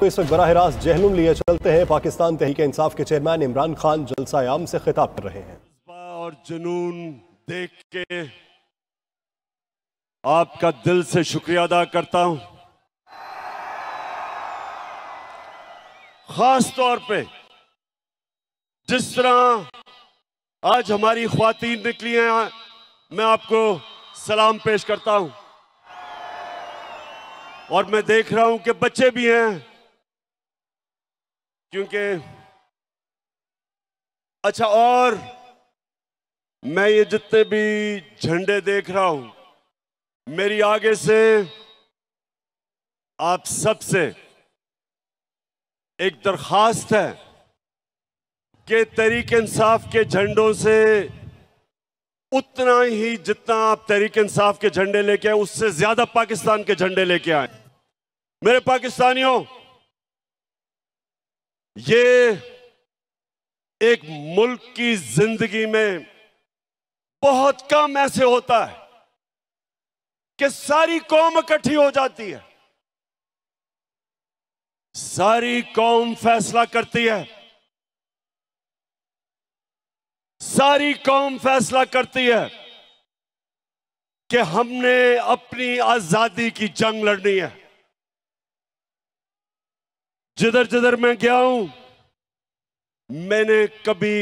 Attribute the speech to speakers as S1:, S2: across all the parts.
S1: तो इस वक्त बरह रास्त जहनुम लिए चलते हैं पाकिस्तान तहरीक इंसाफ के चेयरमैन इमरान खान जलसायाम से खिताब कर रहे हैं
S2: और जुनून देख के आपका दिल से शुक्रिया अदा करता हूं खास तौर पे जिस तरह आज हमारी खातन निकली हैं मैं आपको सलाम पेश करता हूं और मैं देख रहा हूं कि बच्चे भी हैं क्योंकि अच्छा और मैं ये जितने भी झंडे देख रहा हूं मेरी आगे से आप सबसे एक दरखास्त है कि तरीक इंसाफ के झंडों से उतना ही जितना आप तरीक इंसाफ के झंडे लेके आए उससे ज्यादा पाकिस्तान के झंडे लेके आए मेरे पाकिस्तानियों ये एक मुल्क की जिंदगी में बहुत कम ऐसे होता है कि सारी कौम इकट्ठी हो जाती है सारी कौम फैसला करती है सारी कौम फैसला करती है कि हमने अपनी आजादी की जंग लड़नी है जिधर जिधर मैं गया हूं मैंने कभी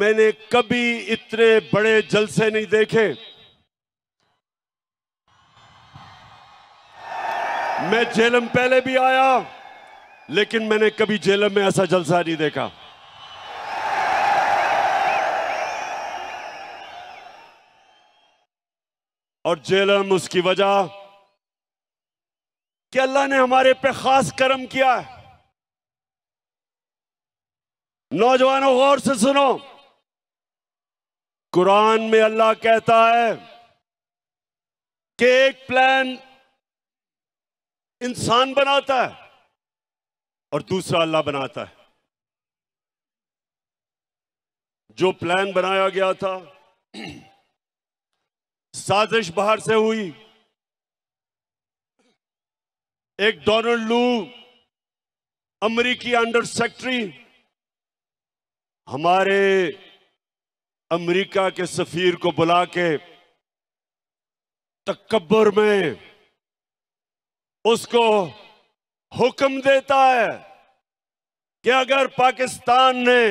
S2: मैंने कभी इतने बड़े जलसे नहीं देखे मैं जेलम पहले भी आया लेकिन मैंने कभी जेलम में ऐसा जलसा नहीं देखा और जेलम उसकी वजह कि अल्लाह ने हमारे पे खास कर्म किया है नौजवानों गौर से सुनो कुरान में अल्लाह कहता है कि एक प्लान इंसान बनाता है और दूसरा अल्लाह बनाता है जो प्लान बनाया गया था साजिश बाहर से हुई एक डोनाल्ड लू अमरीकी अंडर सेक्रेटरी हमारे अमेरिका के सफीर को बुला के तकबर में उसको हुक्म देता है कि अगर पाकिस्तान ने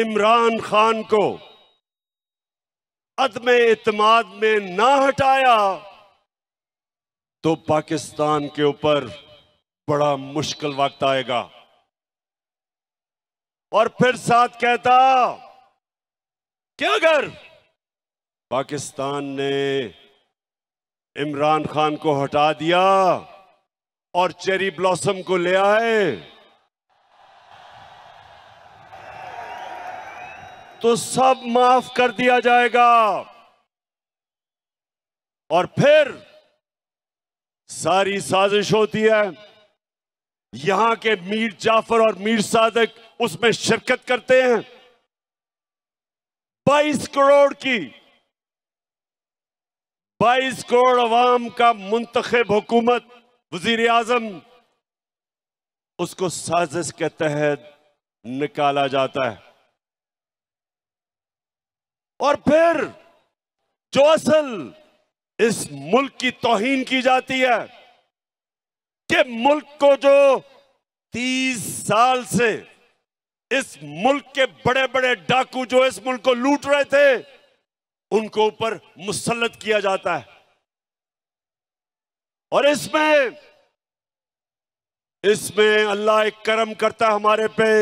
S2: इमरान खान को अदम इतमाद में ना हटाया तो पाकिस्तान के ऊपर बड़ा मुश्किल वक्त आएगा और फिर साथ कहता कि अगर पाकिस्तान ने इमरान खान को हटा दिया और चेरी ब्लॉसम को ले आए तो सब माफ कर दिया जाएगा और फिर सारी साजिश होती है यहां के मीर जाफर और मीर सादक उसमें शिरकत करते हैं 22 करोड़ की 22 करोड़ अवाम का मुंतखब हुकूमत वजीर आजम उसको साजिश के तहत निकाला जाता है और फिर जो असल इस मुल्क की तोहन की जाती है कि मुल्क को जो तीस साल से इस मुल्क के बड़े बड़े डाकू जो इस मुल्क को लूट रहे थे उनको ऊपर मुसलत किया जाता है और इसमें इसमें अल्लाह एक करम करता है हमारे पे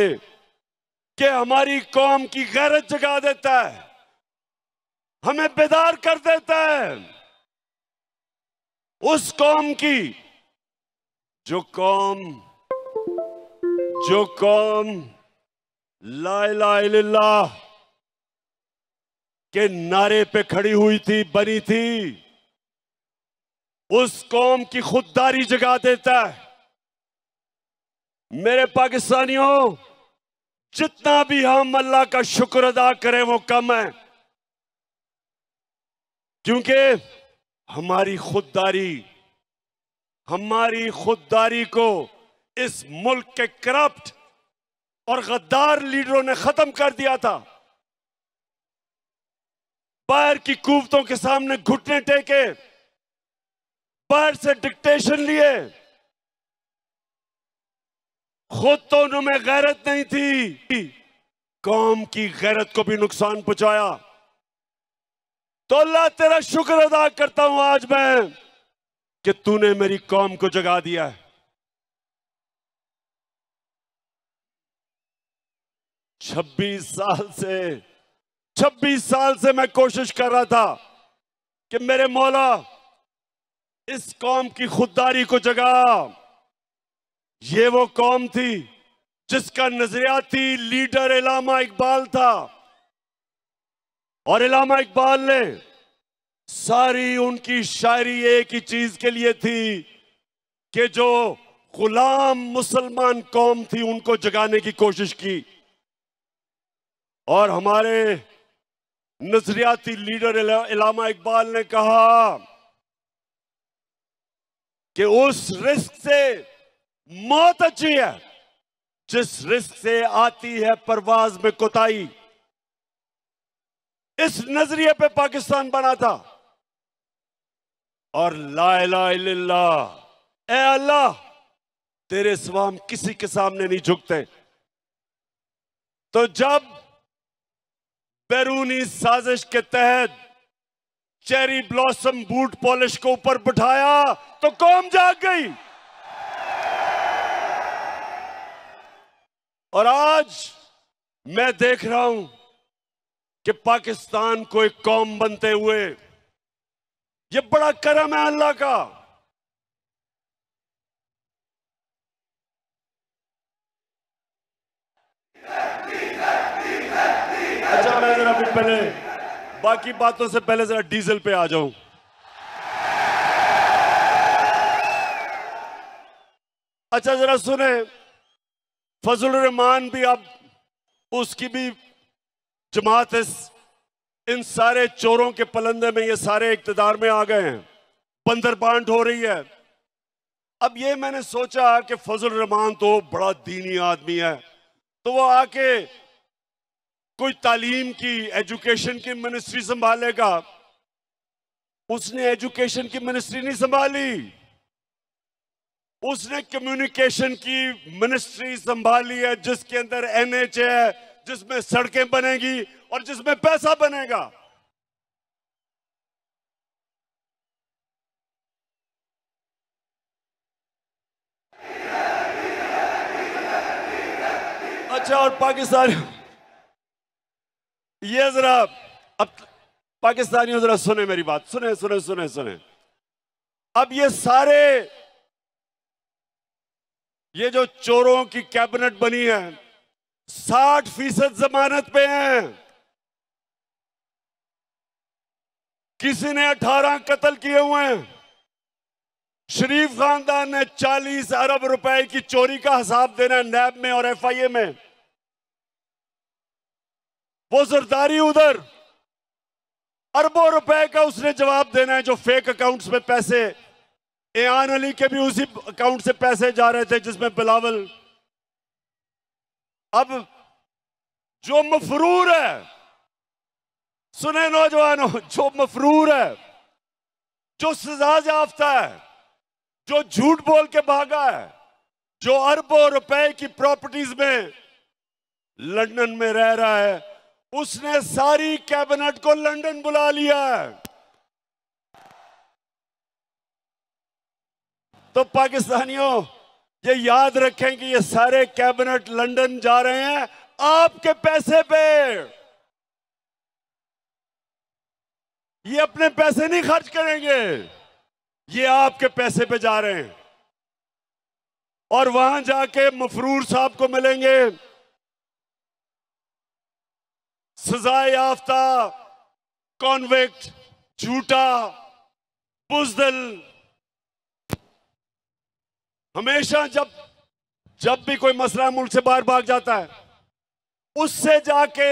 S2: कि हमारी कौम की गैरत जगा देता है हमें बेदार कर देता है उस कौम की जो कौम जो कौम लाला के नारे पे खड़ी हुई थी बनी थी उस कौम की खुददारी जगा देता है मेरे पाकिस्तानियों जितना भी हम अल्लाह का शुक्र अदा करें वो कम है क्योंकि हमारी खुददारी हमारी खुददारी को इस मुल्क के करप्ट और गद्दार लीडरों ने खत्म कर दिया था बाहर की कुवतों के सामने घुटने टेके बाहर से डिक्टेशन लिए खुद तो उन्होंने गैरत नहीं थी कौम की गैरत को भी नुकसान पहुंचाया तो अल्लाह तेरा शुक्र अदा करता हूं आज मैं कि तूने मेरी कौम को जगा दिया है छब्बीस साल से छब्बीस साल से मैं कोशिश कर रहा था कि मेरे मौला इस कौम की खुददारी को जगा ये वो कौम थी जिसका नजरियाती लीडर इलामा इकबाल था और इलामा इकबाल ने सारी उनकी शायरी एक ही चीज के लिए थी कि जो गुलाम मुसलमान कौम थी उनको जगाने की कोशिश की और हमारे नजरियाती लीडर इलामा इकबाल ने कहा कि उस रिस्क से मौत अच्छी है जिस रिस्क से आती है परवाज में कोताही इस नजरिए पे पाकिस्तान बना था और लाला ए अल्लाह तेरे स्वाम किसी के सामने नहीं झुकते तो जब बैरूनी साजिश के तहत चेरी ब्लॉसम बूट पॉलिश को ऊपर बिठाया तो कौम जाग गई और आज मैं देख रहा हूं कि पाकिस्तान को एक कौम बनते हुए ये बड़ा करम है अल्लाह का अच्छा मैं जरा फिर पहले बाकी बातों से पहले जरा डीजल पे आ जाऊं अच्छा जरा सुने फजल रहमान भी अब उसकी भी जमात इस इन सारे चोरों के पलंदे में ये सारे इकतदार में आ गए हैं बांट हो रही है अब ये मैंने सोचा कि फजल रहमान तो बड़ा दीनी आदमी है तो वो आके कोई तालीम की एजुकेशन की मिनिस्ट्री संभालेगा उसने एजुकेशन की मिनिस्ट्री नहीं संभाली उसने कम्युनिकेशन की मिनिस्ट्री संभाली है जिसके अंदर एनएच है जिसमें सड़कें बनेगी और जिसमें पैसा बनेगा अच्छा और पाकिस्तान ये जरा अब पाकिस्तानियों जरा सुने मेरी बात सुने सुने सुने सुने अब ये सारे ये जो चोरों की कैबिनेट बनी है साठ फीसद जमानत पे हैं किसी ने अठारह कत्ल किए हुए हैं शरीफ खानदान ने 40 अरब रुपए की चोरी का हिसाब देना नैब में और एफआईए में वो जरदारी उधर अरबों रुपए का उसने जवाब देना है जो फेक अकाउंट्स में पैसे एन अली के भी उसी अकाउंट से पैसे जा रहे थे जिसमें बिलावल अब जो मफरूर है सुने नौजवानों जो मफरूर है जो सजा याफ्ता है जो झूठ बोल के भागा है जो अरबों रुपए की प्रॉपर्टीज में लंदन में रह रहा है उसने सारी कैबिनेट को लंदन बुला लिया है तो पाकिस्तानियों ये याद रखें कि ये सारे कैबिनेट लंदन जा रहे हैं आपके पैसे पे ये अपने पैसे नहीं खर्च करेंगे ये आपके पैसे पे जा रहे हैं और वहां जाके मफरूर साहब को मिलेंगे सजा याफ्ता कॉन्विक्ट झूठा बुजदल हमेशा जब जब भी कोई मसला मुल्क से बाहर भाग जाता है उससे जाके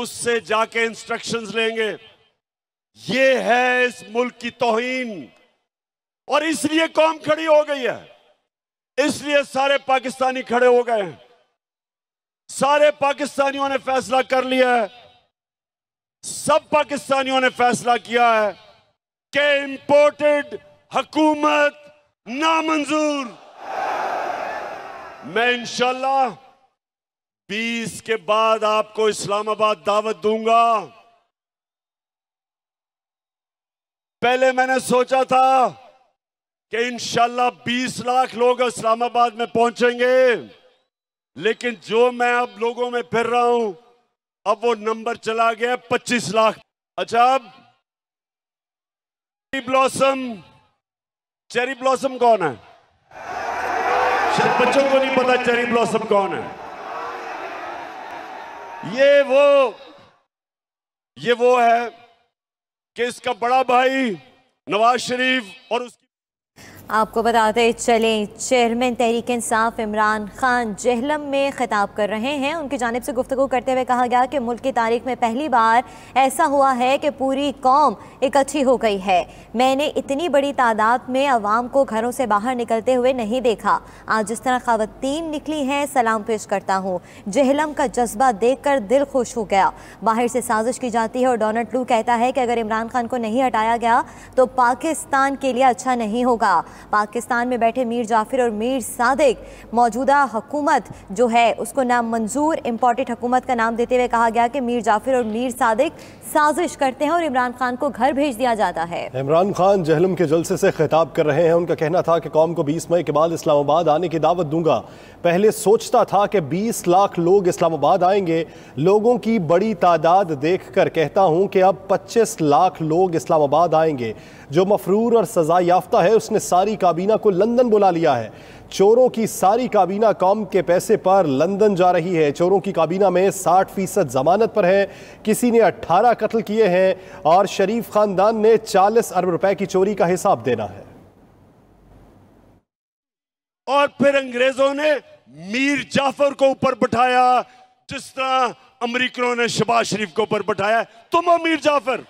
S2: उससे जाके इंस्ट्रक्शंस लेंगे ये है इस मुल्क की तोहिन और इसलिए कौम खड़ी हो गई है इसलिए सारे पाकिस्तानी खड़े हो गए हैं सारे पाकिस्तानियों ने फैसला कर लिया है सब पाकिस्तानियों ने फैसला किया है कि इंपोर्टेड हकूमत नामंजूर मैं इंशाला 20 के बाद आपको इस्लामाबाद दावत दूंगा पहले मैंने सोचा था कि इंशाला 20 लाख लोग इस्लामाबाद में पहुंचेंगे लेकिन जो मैं अब लोगों में फिर रहा हूं अब वो नंबर चला गया 25 लाख अच्छा ब्लॉसम चेरी ब्लॉसम कौन है शायद बच्चों को नहीं पता चेरी ब्लॉसम कौन है ये वो ये वो है कि इसका बड़ा भाई नवाज शरीफ और उसकी
S3: आपको बताते चले चेयरमैन तहरीक इंसाफ इमरान खान जहलम में खिताब कर रहे हैं उनकी जानब से गुफ्तु करते हुए कहा गया कि मुल्क की तारीख में पहली बार ऐसा हुआ है कि पूरी कौम इकट्ठी हो गई है मैंने इतनी बड़ी तादाद में आवाम को घरों से बाहर निकलते हुए नहीं देखा आज जिस तरह खातन निकली हैं सलाम पेश करता हूँ जहलम का जज्बा देख कर दिल खुश हो गया बाहर से साजिश की जाती है और डोनल्ड ट्रू कहता है कि अगर इमरान खान को नहीं हटाया गया तो पाकिस्तान के लिए अच्छा नहीं होगा पाकिस्तान में बैठे मीर जाफिर और मीर सादिक मौजूदा हुकूमत जो है उसको नामंजूर इम्पोर्टेड हुकूमत का नाम देते हुए कहा गया कि मीर जाफिर और मीर सादिक साजिश करते हैं और इमरान खान को घर भेज दिया जाता है
S1: इमरान खान जहलम के जलसे से खिताब कर रहे हैं उनका कहना था कि कौम को बीस मई के बाद इस्लामाबाद आने की दावत दूंगा पहले सोचता था कि बीस लाख लोग इस्लामाबाद आएंगे लोगों की बड़ी तादाद देख कहता हूँ कि अब पच्चीस लाख लोग इस्लामाबाद आएंगे जो मफरूर और सजा याफ्ता है उसने सारी काबीना को लंदन बुला लिया है चोरों की सारी काबीना कॉम के पैसे पर लंदन जा रही है चोरों की काबीना में 60 फीसद जमानत पर है किसी ने 18 कत्ल किए हैं और शरीफ खानदान ने 40 अरब रुपए की चोरी का हिसाब देना है
S2: और फिर अंग्रेजों ने मीर जाफर को ऊपर बैठाया जिस तरह अमरीकनों ने शबाज शरीफ को ऊपर बैठाया तुम मीर जाफर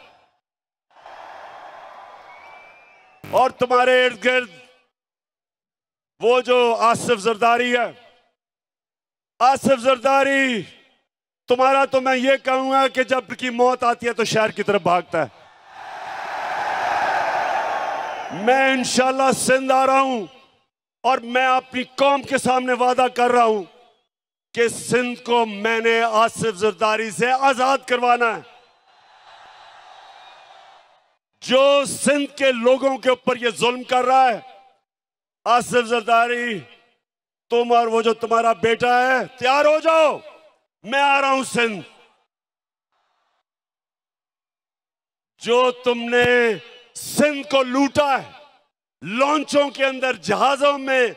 S2: और तुम्हारे इर्द गिर्द वो जो आसिफ जरदारी है आसिफ जरदारी तुम्हारा तो मैं ये कहूंगा कि जब की मौत आती है तो शहर की तरफ भागता है मैं इंशाल्लाह सिंध आ रहा हूं और मैं अपनी कौम के सामने वादा कर रहा हूं कि सिंध को मैंने आसिफ जरदारी से आजाद करवाना है जो सिंध के लोगों के ऊपर ये जुल्म कर रहा है आसिफ जरदारी तुम और वो जो तुम्हारा बेटा है तैयार हो जाओ मैं आ रहा हूं सिंध जो तुमने सिंध को लूटा है लॉन्चों के अंदर जहाजों में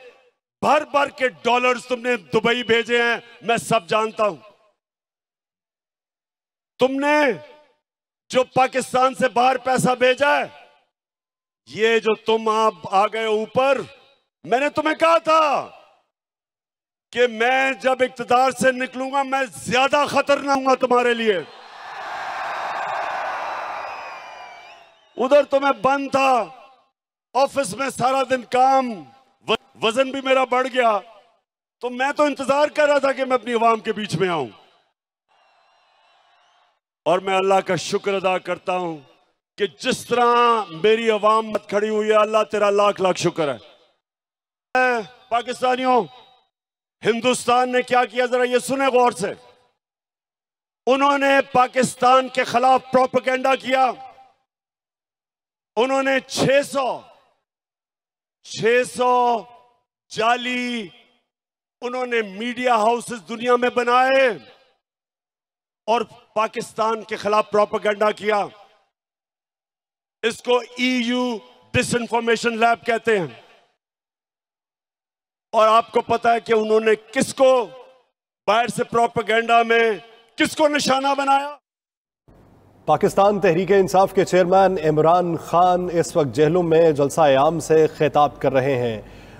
S2: भर भर के डॉलर्स तुमने दुबई भेजे हैं मैं सब जानता हूं तुमने जो पाकिस्तान से बाहर पैसा भेजा है ये जो तुम आप आ गए ऊपर मैंने तुम्हें कहा था कि मैं जब इकतदार से निकलूंगा मैं ज्यादा खतरनाक हूंगा तुम्हारे लिए उधर तो मैं बंद था ऑफिस में सारा दिन काम वजन भी मेरा बढ़ गया तो मैं तो इंतजार कर रहा था कि मैं अपनी आवाम के बीच में आऊं और मैं अल्लाह का शुक्र अदा करता हूं कि जिस तरह मेरी अवाम मत खड़ी हुई है अल्लाह तेरा लाख लाख शुक्र है पाकिस्तानियों हिंदुस्तान ने क्या किया जरा ये सुने गौर से उन्होंने पाकिस्तान के खिलाफ प्रोपोगेंडा किया उन्होंने 600 600 जाली उन्होंने मीडिया हाउसेस दुनिया में बनाए और पाकिस्तान के खिलाफ प्रोपागेंडा किया इसको ईयू डिसइंफॉर्मेशन लैब कहते हैं और आपको पता है कि उन्होंने किसको बाहर से प्रोपागेंडा में किसको निशाना बनाया
S1: पाकिस्तान तहरीक इंसाफ के चेयरमैन इमरान खान इस वक्त जेहलुम में जलसा आम से खिताब कर रहे हैं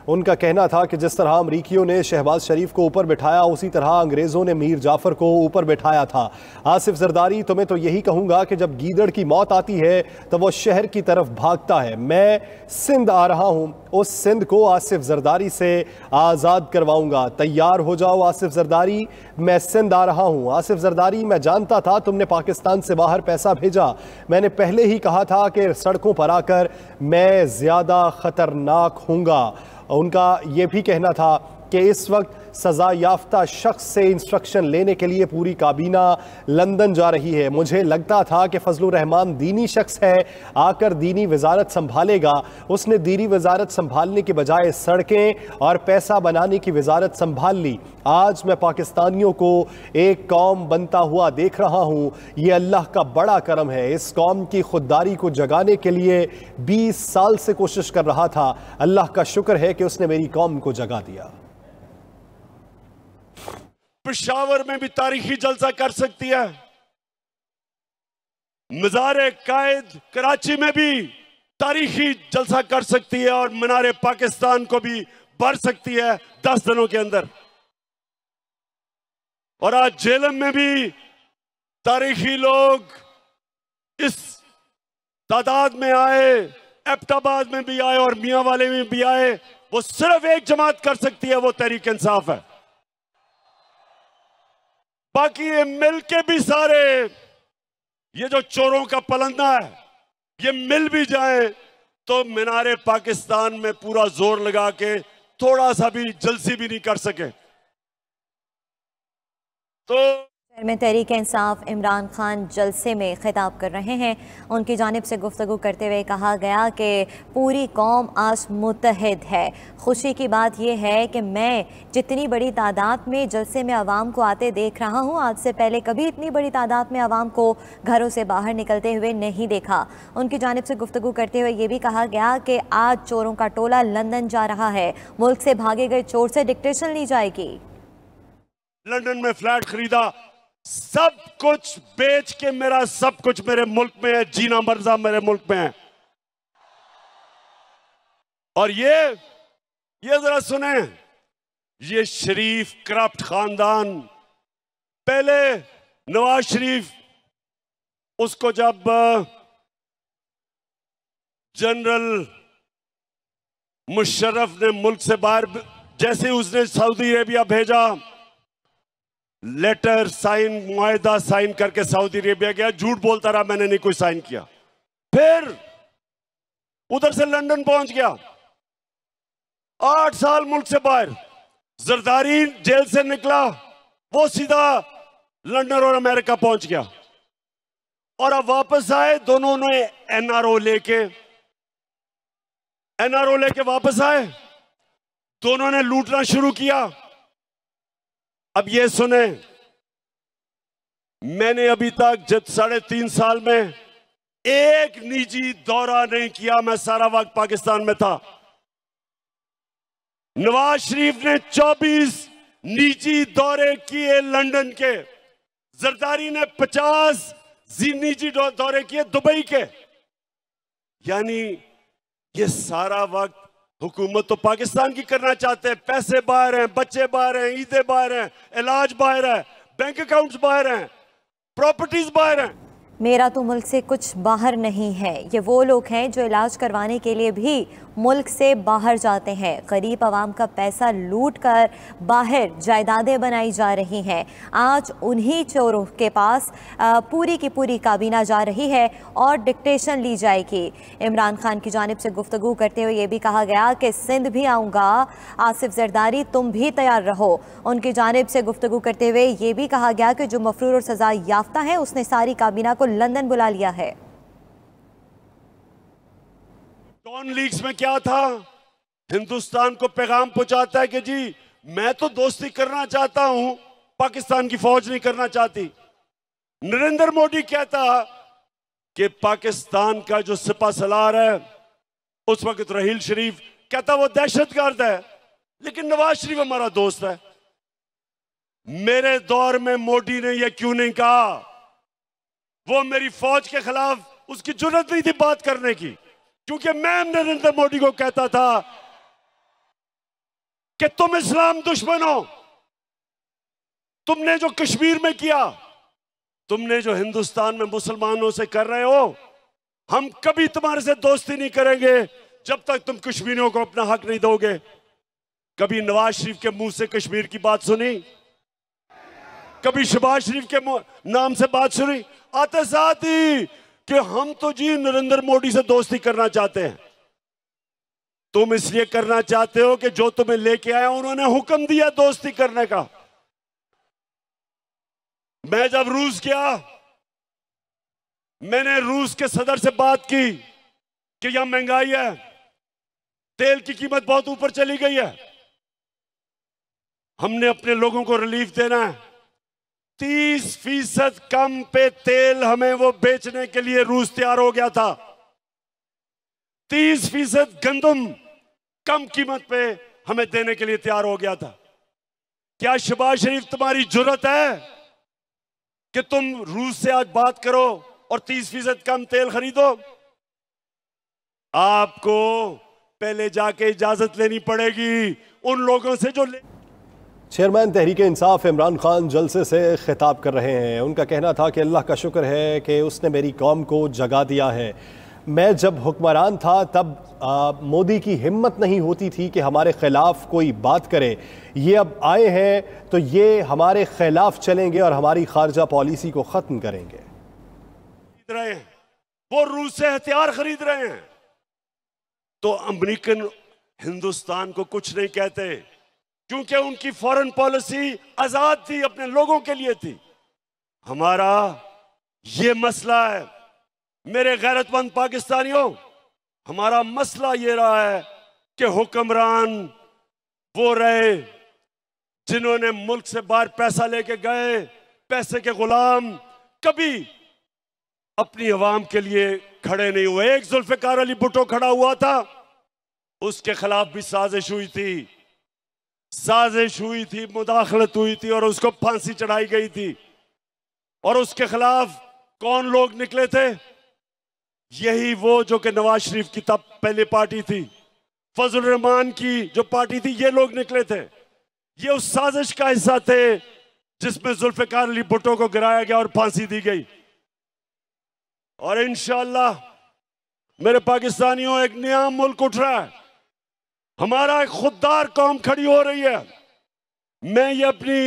S1: उनका कहना था कि जिस तरह अमरीकियों ने शहबाज शरीफ को ऊपर बिठाया उसी तरह अंग्रेज़ों ने मीर जाफ़र को ऊपर बिठाया था आसिफ जरदारी तुम्हें तो यही कहूँगा कि जब गीदड़ की मौत आती है तो वह शहर की तरफ भागता है मैं सिंध आ रहा हूँ उस सिंध को आसिफ जरदारी से आज़ाद करवाऊँगा तैयार हो जाओ आसिफ जरदारी मैं सिंध आ रहा हूँ आसिफ जरदारी मैं जानता था तुमने पाकिस्तान से बाहर पैसा भेजा मैंने पहले ही कहा था कि सड़कों पर आकर मैं ज़्यादा ख़तरनाक हूँगा उनका ये भी कहना था कि इस वक्त सज़ा याफ्ता शख्स से इंस्ट्रक्शन लेने के लिए पूरी काबीना लंदन जा रही है मुझे लगता था कि फजल रहमान दीनी शख्स है आकर दीनी वजारत संभालेगा उसने दीनी वजारत संभालने के बजाय सड़कें और पैसा बनाने की वजारत संभाल ली आज मैं पाकिस्तानियों को एक कौम बनता हुआ देख रहा हूँ ये अल्लाह का बड़ा करम है इस कौम की खुददारी को जगाने के लिए बीस साल से कोशिश कर रहा था अल्लाह का शुक्र है कि उसने मेरी कौम को जगा दिया
S2: पिशावर में भी तारीखी जलसा कर सकती है मजार कायद कराची में भी तारीखी जलसा कर सकती है और मीनार पाकिस्तान को भी भर सकती है दस दिनों के अंदर और आज जेलम में भी तारीखी लोग इस तादाद में आए एबटाबाद में भी आए और मियाँ वाले में भी आए वो सिर्फ एक जमात कर सकती है वो तहरीक इंसाफ है बाकी ये मिल के भी सारे ये जो चोरों का पलंदा है ये मिल भी जाए तो मीनारे पाकिस्तान में पूरा जोर लगा के थोड़ा सा भी जलसी भी नहीं कर सके
S3: तो शहर में तहरीक इंसाफ इमरान खान जलसे में खिताब कर रहे हैं उनकी जानब से गुफ्तु करते हुए कहा गया कि पूरी कौम आज मुतहद है खुशी की बात यह है कि मैं जितनी बड़ी तादाद में जलसे में आवाम को आते देख रहा हूँ आज से पहले कभी इतनी बड़ी तादाद में आवाम को घरों से बाहर निकलते हुए नहीं देखा उनकी जानब से गुफ्तु करते हुए ये भी कहा गया कि आज चोरों का टोला लंदन जा रहा है मुल्क से भागे गए चोर से डिक्टेशन ली जाएगी
S2: लंदन में फ्लैट खरीदा सब कुछ बेच के मेरा सब कुछ मेरे मुल्क में है जीना मर्जा मेरे मुल्क में है और ये ये जरा सुने ये शरीफ क्राफ्ट खानदान पहले नवाज शरीफ उसको जब जनरल मुशर्रफ ने मुल्क से बाहर जैसे उसने सऊदी अरेबिया भेजा लेटर साइन मुआदा साइन करके सऊदी अरेबिया गया झूठ बोलता रहा मैंने नहीं कोई साइन किया फिर उधर से लंदन पहुंच गया आठ साल मुल्क से बाहर जरदारी जेल से निकला वो सीधा लंदन और अमेरिका पहुंच गया और अब वापस आए दोनों ने एनआरओ लेके एनआरओ लेके वापस आए दोनों ने लूटना शुरू किया अब ये सुने मैंने अभी तक जब साढ़े तीन साल में एक निजी दौरा नहीं किया मैं सारा वक्त पाकिस्तान में था नवाज शरीफ ने 24 निजी दौरे किए लंदन के जरदारी ने 50 निजी दौरे किए दुबई के यानी ये सारा वक्त हुकूमत तो पाकिस्तान की करना चाहते हैं पैसे बाहर हैं बच्चे बाहर हैं ईदे बाहर हैं इलाज बाहर है बैंक अकाउंट्स बाहर हैं प्रॉपर्टीज बाहर हैं
S3: मेरा तो मुल्क से कुछ बाहर नहीं है ये वो लोग हैं जो इलाज करवाने के लिए भी मुल्क से बाहर जाते हैं गरीब आवाम का पैसा लूट कर बाहर जायदादें बनाई जा रही हैं आज उन्हीं चोरों के पास पूरी की पूरी काबीना जा रही है और डिक्टेशन ली जाएगी इमरान खान की जानब से गुफ्तु करते हुए ये भी कहा गया कि सिंध भी आऊँगा आसिफ जरदारी तुम भी तैयार रहो उनकी जानब से गुफ्तु करते हुए ये भी कहा गया कि जो मफरूर और सज़ा याफ्ता है उसने सारी काबीना को लंदन बुला लिया है
S2: कौन लीग्स में क्या था हिंदुस्तान को पैगाम पहुंचाता है कि जी मैं तो दोस्ती करना चाहता हूं पाकिस्तान की फौज नहीं करना चाहती नरेंद्र मोदी कहता कि पाकिस्तान का जो सिपा सलार है उस वक्त रहील शरीफ कहता वो दहशत गर्द है लेकिन नवाज शरीफ हमारा दोस्त है मेरे दौर में मोदी ने यह क्यों नहीं कहा वो मेरी फौज के खिलाफ उसकी जरूरत नहीं थी बात करने की क्योंकि मैं नरेंद्र मोदी को कहता था कि तुम इस्लाम दुश्मन हो तुमने जो कश्मीर में किया तुमने जो हिंदुस्तान में मुसलमानों से कर रहे हो हम कभी तुम्हारे से दोस्ती नहीं करेंगे जब तक तुम कश्मीरियों को अपना हक नहीं दोगे कभी नवाज शरीफ के मुंह से कश्मीर की बात सुनी कभी शबाज शरीफ के नाम से बात सुनी आतजादी कि हम तो जी नरेंद्र मोदी से दोस्ती करना चाहते हैं तुम इसलिए करना चाहते हो कि जो तुम्हें लेके आया उन्होंने हुक्म दिया दोस्ती करने का मैं जब रूस गया मैंने रूस के सदर से बात की कि यह महंगाई है तेल की कीमत बहुत ऊपर चली गई है हमने अपने लोगों को रिलीफ देना है तीस फीसद कम पे तेल हमें वो बेचने के लिए रूस तैयार हो गया था तीस फीसद गंदम कम कीमत पे हमें देने के लिए तैयार हो गया था क्या शबाज शरीफ तुम्हारी जरूरत है कि तुम रूस से आज बात करो और तीस फीसद कम तेल खरीदो आपको पहले जाके इजाजत लेनी पड़ेगी उन लोगों से जो ले
S1: चेयरमैन तहरीक इंसाफ इमरान खान जलसे से खिताब कर रहे हैं उनका कहना था कि अल्लाह का शुक्र है कि उसने मेरी कौम को जगा दिया है मैं जब हुक्मरान था तब मोदी की हिम्मत नहीं होती थी कि हमारे ख़िलाफ़ कोई बात करे ये अब आए हैं तो ये हमारे ख़िलाफ़ चलेंगे और हमारी खारजा पॉलिसी को ख़त्म करेंगे
S2: वो रूस से हथियार खरीद रहे हैं तो अमरीकन हिंदुस्तान को कुछ नहीं कहते क्योंकि उनकी फॉरेन पॉलिसी आजाद थी अपने लोगों के लिए थी हमारा ये मसला है मेरे गैरतमंद पाकिस्तानियों हमारा मसला ये रहा है कि हुक्मरान वो रहे जिन्होंने मुल्क से बाहर पैसा लेके गए पैसे के गुलाम कभी अपनी आवाम के लिए खड़े नहीं हुए एक जुल्फिकार अली भुट्टो खड़ा हुआ था उसके खिलाफ भी साजिश हुई थी साजिश हुई थी मुदाखलत हुई थी और उसको फांसी चढ़ाई गई थी और उसके खिलाफ कौन लोग निकले थे यही वो जो कि नवाज शरीफ की तब पहली पार्टी थी फजल रहमान की जो पार्टी थी ये लोग निकले थे ये उस साजिश का हिस्सा थे जिसमें जुल्फिकार अली भुट्टो को गिराया गया और फांसी दी गई और इन मेरे पाकिस्तानियों एक नया मुल्क उठ रहा है हमारा एक खुददार कौम खड़ी हो रही है मैं ये अपनी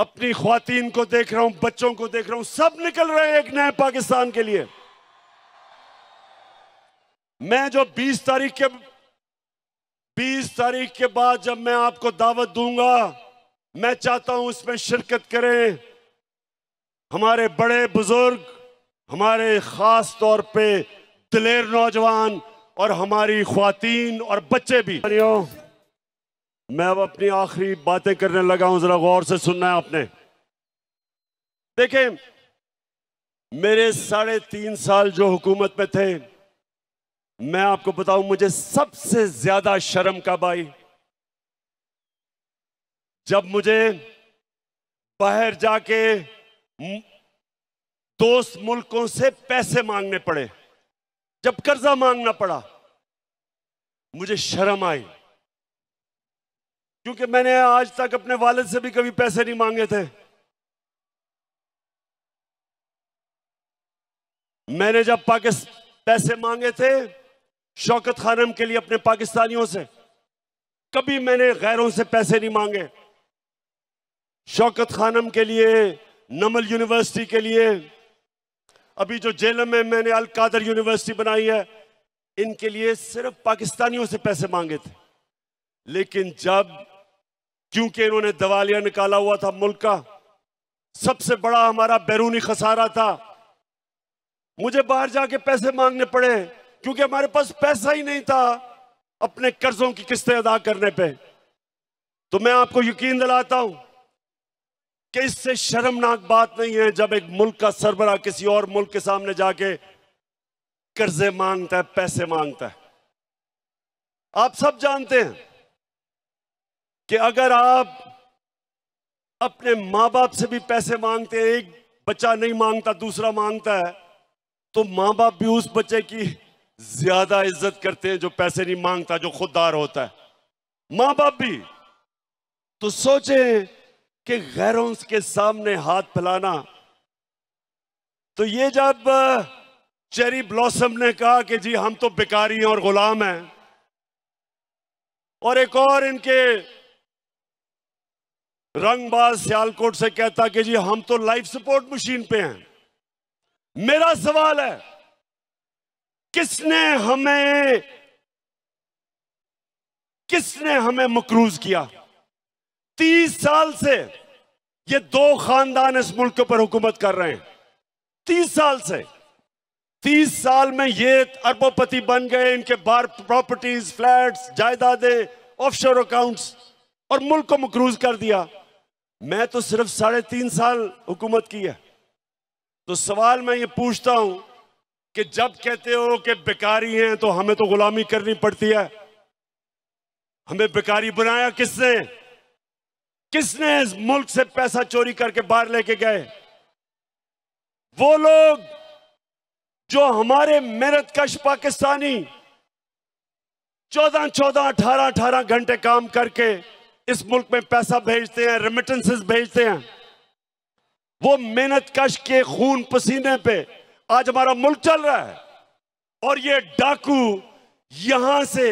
S2: अपनी खातन को देख रहा हूं बच्चों को देख रहा हूं सब निकल रहे हैं एक नए पाकिस्तान के लिए मैं जो 20 तारीख के 20 तारीख के बाद जब मैं आपको दावत दूंगा मैं चाहता हूं उसमें शिरकत करें हमारे बड़े बुजुर्ग हमारे खास तौर पे दिलेर नौजवान और हमारी खातन और बच्चे भी मैं अब अपनी आखिरी बातें करने लगा हूं जरा गौर से सुनना है आपने देखें मेरे साढ़े तीन साल जो हुकूमत में थे मैं आपको बताऊं मुझे सबसे ज्यादा शर्म कब आई जब मुझे बाहर जाके दोस्त मुल्कों से पैसे मांगने पड़े जब कर्जा मांगना पड़ा मुझे शर्म आई क्योंकि मैंने आज तक अपने वालद से भी कभी पैसे नहीं मांगे थे मैंने जब पाकिस्तान पैसे मांगे थे शौकत खानम के लिए अपने पाकिस्तानियों से कभी मैंने गैरों से पैसे नहीं मांगे शौकत खानम के लिए नमल यूनिवर्सिटी के लिए अभी जो जेलम में मैंने अलकादर यूनिवर्सिटी बनाई है इनके लिए सिर्फ पाकिस्तानियों से पैसे मांगे थे लेकिन जब क्योंकि इन्होंने दवालिया निकाला हुआ था मुल्क का सबसे बड़ा हमारा बैरूनी खसारा था मुझे बाहर जाके पैसे मांगने पड़े क्योंकि हमारे पास पैसा ही नहीं था अपने कर्जों की किस्तें अदा करने पे तो मैं आपको यकीन दिलाता हूं कि इससे शर्मनाक बात नहीं है जब एक मुल्क का सरबरा किसी और मुल्क के सामने जाके कर्जे मांगता है पैसे मांगता है आप सब जानते हैं कि अगर आप अपने मां बाप से भी पैसे मांगते हैं एक बच्चा नहीं मांगता दूसरा मांगता है तो माँ बाप भी उस बच्चे की ज्यादा इज्जत करते हैं जो पैसे नहीं मांगता जो खुददार होता है मां बाप भी तो सोचें कि गैरों के सामने हाथ फैलाना तो ये जब चेरी ब्लॉसम ने कहा कि जी हम तो बेकारी हैं और गुलाम हैं और एक और इनके रंगबाज सियालकोट से कहता कि जी हम तो लाइफ सपोर्ट मशीन पे हैं मेरा सवाल है किसने हमें किसने हमें मकरूज किया तीस साल से ये दो खानदान इस मुल्क पर हुकूमत कर रहे हैं तीस साल से तीस साल में ये अरबोपति बन गए इनके बार प्रॉपर्टीज फ्लैट्स जायदादें ऑफशोर अकाउंट्स और मुल्क को मकरूज कर दिया मैं तो सिर्फ साढ़े तीन साल हुकूमत की है तो सवाल मैं ये पूछता हूं कि जब कहते हो कि बेकारी हैं तो हमें तो गुलामी करनी पड़ती है हमें बेकारी बनाया किसने किसने इस मुल्क से पैसा चोरी करके बाहर लेके गए वो लोग जो हमारे मेहनत कश पाकिस्तानी चौदह चौदह अठारह अठारह घंटे काम करके इस मुल्क में पैसा भेजते हैं रेमिटेंसेस भेजते हैं वो मेहनत कश के खून पसीने पे आज हमारा मुल्क चल रहा है और ये डाकू यहां से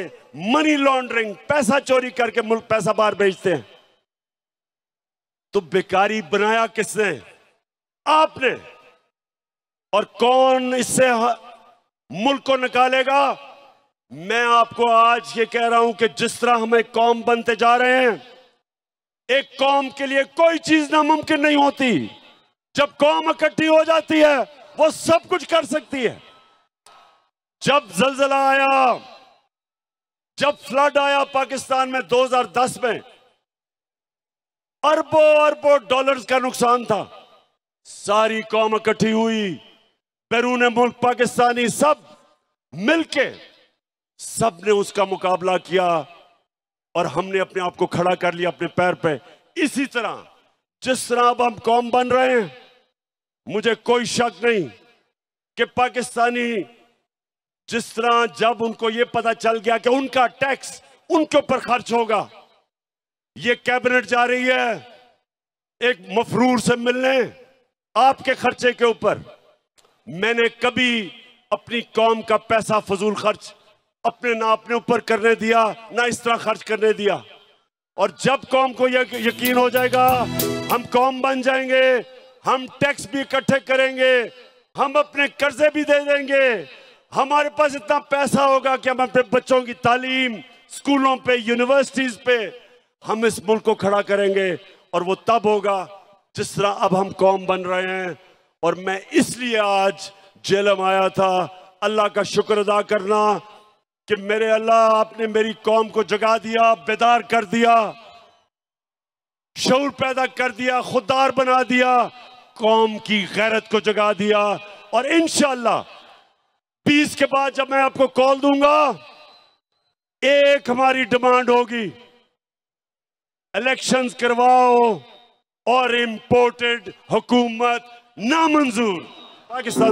S2: मनी लॉन्ड्रिंग पैसा चोरी करके मुल्क पैसा बाहर भेजते हैं तो बेकारी बनाया किसने आपने और कौन इससे मुल्क को निकालेगा मैं आपको आज ये कह रहा हूं कि जिस तरह हमें कौम बनते जा रहे हैं एक कौम के लिए कोई चीज नामुमकिन नहीं होती जब कौम इकट्ठी हो जाती है वो सब कुछ कर सकती है जब जलजला आया जब फ्लड आया पाकिस्तान में 2010 में अरबों अरबों डॉलर्स का नुकसान था सारी कौम इकट्ठी हुई बैरून मुल्क पाकिस्तानी सब मिलके सब ने उसका मुकाबला किया और हमने अपने आप को खड़ा कर लिया अपने पैर पे इसी तरह जिस तरह अब हम कौम बन रहे हैं मुझे कोई शक नहीं कि पाकिस्तानी जिस तरह जब उनको यह पता चल गया कि उनका टैक्स उनके ऊपर खर्च होगा ये कैबिनेट जा रही है एक मफरूर से मिलने आपके खर्चे के ऊपर मैंने कभी अपनी कौम का पैसा फजूल खर्च अपने ना अपने ऊपर करने दिया ना इस तरह खर्च करने दिया और जब कौम को यक, यकीन हो जाएगा हम कौम बन जाएंगे हम टैक्स भी इकट्ठे करेंगे हम अपने कर्जे भी दे देंगे हमारे पास इतना पैसा होगा कि हम अपने बच्चों की तालीम स्कूलों पे यूनिवर्सिटीज पे हम इस मुल्क को खड़ा करेंगे और वो तब होगा जिस तरह अब हम कौम बन रहे हैं और मैं इसलिए आज जेल में आया था अल्लाह का शुक्र अदा करना कि मेरे अल्लाह आपने मेरी कौम को जगा दिया बेदार कर दिया शौर पैदा कर दिया खुददार बना दिया कौम की गैरत को जगा दिया और इन पीस के बाद जब मैं आपको कॉल दूंगा एक हमारी डिमांड होगी इलेक्शन करवाओ और इम्पोर्टेड हुकूमत नामंजूर पाकिस्तान